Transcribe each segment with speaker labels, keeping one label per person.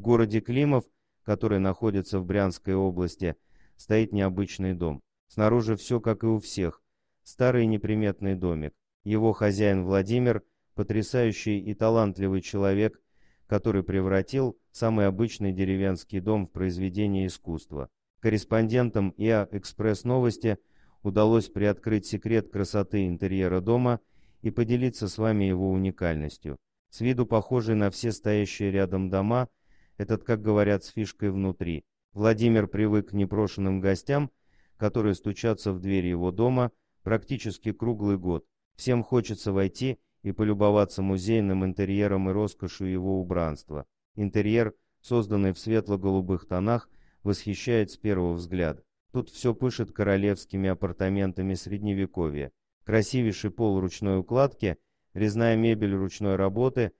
Speaker 1: В городе Климов, который находится в Брянской области, стоит необычный дом. Снаружи все как и у всех. Старый неприметный домик. Его хозяин Владимир, потрясающий и талантливый человек, который превратил самый обычный деревенский дом в произведение искусства. Корреспондентам ИА «Экспресс Новости» удалось приоткрыть секрет красоты интерьера дома и поделиться с вами его уникальностью. С виду похожий на все стоящие рядом дома – этот, как говорят, с фишкой внутри. Владимир привык к непрошенным гостям, которые стучатся в дверь его дома практически круглый год. Всем хочется войти и полюбоваться музейным интерьером и роскошью его убранства. Интерьер, созданный в светло-голубых тонах, восхищает с первого взгляда. Тут все пышет королевскими апартаментами средневековья. Красивейший пол ручной укладки, резная мебель ручной работы,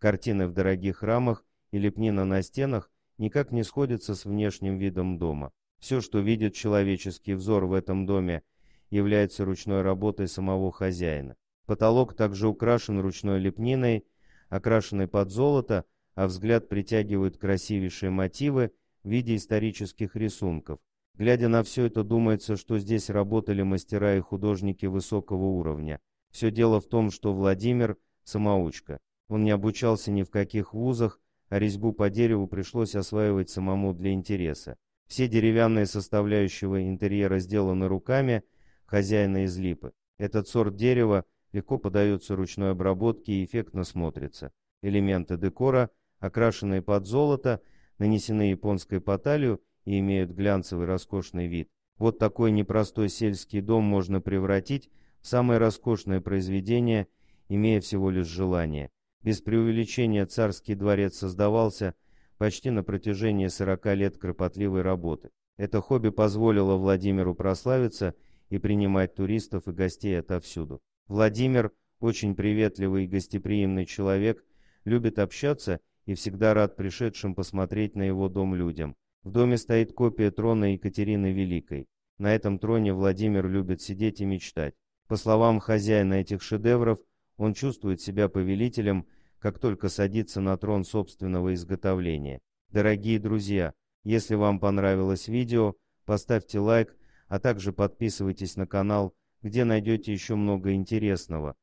Speaker 1: картины в дорогих рамах и лепнина на стенах никак не сходится с внешним видом дома. Все, что видит человеческий взор в этом доме, является ручной работой самого хозяина. Потолок также украшен ручной лепниной, окрашенной под золото, а взгляд притягивают красивейшие мотивы в виде исторических рисунков. Глядя на все это, думается, что здесь работали мастера и художники высокого уровня. Все дело в том, что Владимир – самоучка. Он не обучался ни в каких вузах, а резьбу по дереву пришлось осваивать самому для интереса. Все деревянные составляющие интерьера сделаны руками хозяина из липы. Этот сорт дерева легко подается ручной обработке и эффектно смотрится. Элементы декора, окрашенные под золото, нанесены японской поталью и имеют глянцевый роскошный вид. Вот такой непростой сельский дом можно превратить в самое роскошное произведение, имея всего лишь желание. Без преувеличения царский дворец создавался почти на протяжении 40 лет кропотливой работы. Это хобби позволило Владимиру прославиться и принимать туристов и гостей отовсюду. Владимир – очень приветливый и гостеприимный человек, любит общаться и всегда рад пришедшим посмотреть на его дом людям. В доме стоит копия трона Екатерины Великой. На этом троне Владимир любит сидеть и мечтать. По словам хозяина этих шедевров – он чувствует себя повелителем, как только садится на трон собственного изготовления. Дорогие друзья, если вам понравилось видео, поставьте лайк, а также подписывайтесь на канал, где найдете еще много интересного.